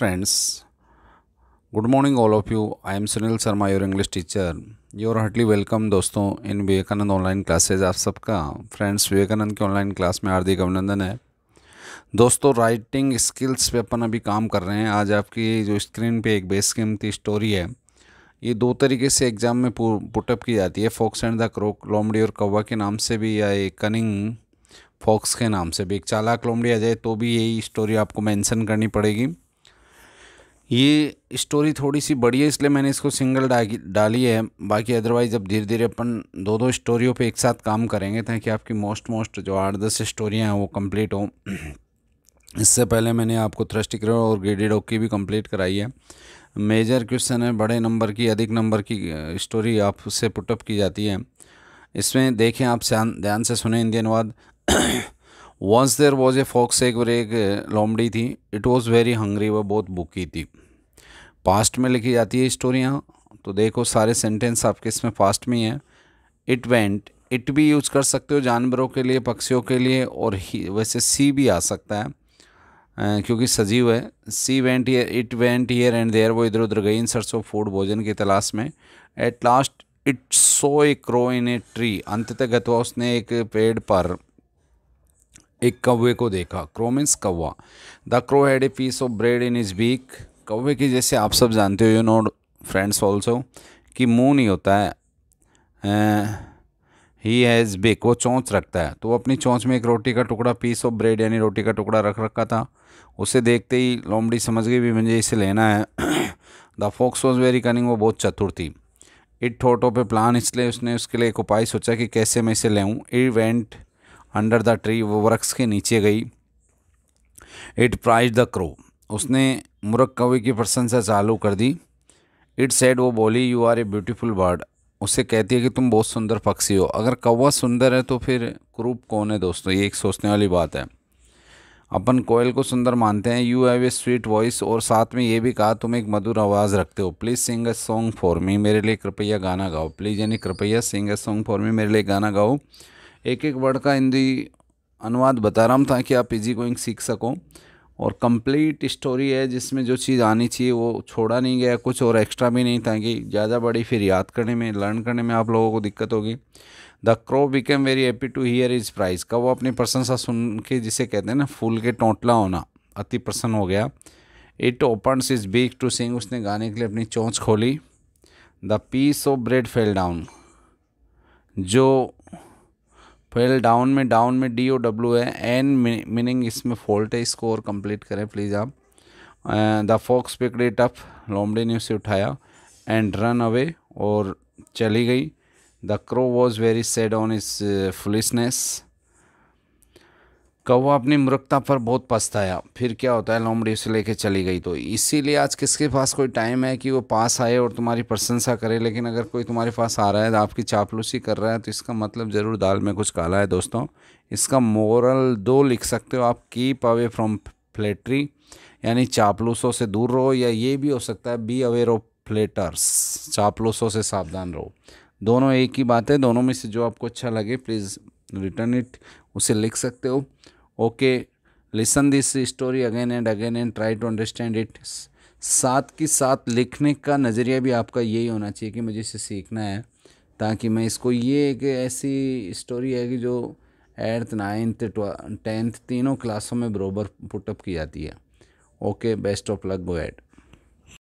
friends good morning all of you I am Sunil Sharma your English teacher your heartly welcome दोस्तों in Vivekananda online classes आप सबका friends Vivekananda के online class में हार्दिक अभिनंदन है दोस्तों राइटिंग स्किल्स पे अपन अभी काम कर रहे हैं आज आपकी जो स्क्रीन पे एक बेस कीमती स्टोरी है ये दो तरीके से एग्ज़ाम में पुटअप की जाती है फॉक्स एंड द क्रोक लोमड़ी और कौवा के नाम से भी या एक कनिंग फॉक्स के नाम से भी एक चालाक लोमड़ी आ जाए तो भी यही स्टोरी आपको मेंशन करनी पड़ेगी ये स्टोरी थोड़ी सी बड़ी है इसलिए मैंने इसको सिंगल डाली है बाकी अदरवाइज़ अब धीरे धीरे अपन दो दो स्टोरियों पे एक साथ काम करेंगे ताकि आपकी मोस्ट मोस्ट जो आठ दस स्टोरियाँ हैं वो कंप्लीट हों इससे पहले मैंने आपको थ्रस्टिक्रो और ग्रेडेड ओक की भी कंप्लीट कराई है मेजर क्वेश्चन है बड़े नंबर की अधिक नंबर की स्टोरी आपसे पुटअप की जाती है इसमें देखें आप ध्यान से सुने इंडियन वाद once there was a fox एक और एक लोमड़ी थी इट वॉज़ वेरी हंग्री वह बहुत भूखी थी पास्ट में लिखी जाती है स्टोरियाँ तो देखो सारे सेंटेंस आपके इसमें पास्ट में ही हैं इट वेंट इट भी यूज कर सकते हो जानवरों के लिए पक्षियों के लिए और ही वैसे सी भी आ सकता है क्योंकि सजीव है she went here it went here and there वो इधर उधर गई इन सर्च ऑफ फूड भोजन की तलाश में at last it saw a crow in a tree तक गतवा उसने एक पेड़ पर एक कौवे को देखा क्रो कौवा the crow had a piece of bread in is beak कौवे की जैसे आप सब जानते हो यू नो फ्रेंड्स ऑल्सो कि मुंह नहीं होता है ही हैज़ बेक वो चोंच रखता है तो वो अपनी चोंच में एक रोटी का टुकड़ा पीस ऑफ ब्रेड यानी रोटी का टुकड़ा रख रखा था उसे देखते ही लोमड़ी समझ गई भी मुझे इसे लेना है the fox was very cunning वो बहुत चतुर थी इट ठोटो पे प्लान इसलिए उसने उसके लिए एक उपाय सोचा कि कैसे मैं इसे लेऊँ it went under the tree वो वृक्ष के नीचे गई इट प्राइज द क्रो उसने मुरख कवि की प्रशंसा चालू कर दी इट सेड वो बोली you are a beautiful bird उसे कहती है कि तुम बहुत सुंदर पक्षी हो अगर कौवा सुंदर है तो फिर क्रूप कौन है दोस्तों ये एक सोचने वाली बात है अपन कोयल को सुंदर मानते हैं you have a sweet voice और साथ में ये भी कहा तुम एक मधुर आवाज़ रखते हो please sing a song for me मेरे लिए कृपया गाना गाओ प्लीज़ यानी कृपया सिंग अ सॉन्ग फॉर मी मेरे लिए गाना गाओ एक एक वर्ड का हिंदी अनुवाद बता रहा हूँ ताकि आप इजी गोइंग सीख सको और कंप्लीट स्टोरी है जिसमें जो चीज़ आनी चाहिए वो छोड़ा नहीं गया कुछ और एक्स्ट्रा भी नहीं ताकि ज़्यादा बड़ी फिर याद करने में लर्न करने में आप लोगों को दिक्कत होगी the crow became very happy to hear is praise का वो अपनी प्रशंसा सुन के जिसे कहते हैं ना फूल के टोटला होना अति प्रसन्न हो गया it open is beak to sing उसने गाने के लिए अपनी चोंच खोली the piece of bread fell down जो फिर डाउन में डाउन में डी ओ डब्ल्यू है एन मीनिंग इसमें फॉल्ट है इसको और कंप्लीट करें प्लीज़ आप the fox pick that up लोमड़ी ने उसे उठाया एंड रन अवे और चली गई the crow was very sad on is foolishness कौवा अपनी मूर्खता पर बहुत पछताया फिर क्या होता है लोमड़ी उसे लेके चली गई तो इसीलिए आज किसके पास कोई टाइम है कि वो पास आए और तुम्हारी प्रशंसा करे लेकिन अगर कोई तुम्हारे पास आ रहा है आपकी चापलूसी कर रहा है तो इसका मतलब ज़रूर दाल में कुछ काला है दोस्तों इसका मोरल दो लिख सकते हो आप कीप अवे फ्रॉम फ्लेटरी यानी चापलूसों से दूर रहो या ये भी हो सकता है बी अवेयर ऑफ फ्लेटर्स चापलूसों से सावधान रहो दोनों एक ही बात है दोनों में से जो आपको अच्छा लगे प्लीज़ रिटर्न इट उसे लिख सकते हो okay listen this story again and again and try to understand it साथ के साथ लिखने का नज़रिया भी आपका यही होना चाहिए कि मुझे इसे सीखना है ताकि मैं इसको ये एक ऐसी स्टोरी है कि जो एट्थ नाइन्थ टेंथ तीनों क्लासों में बरोबर पुटअप की जाती है okay best of luck go add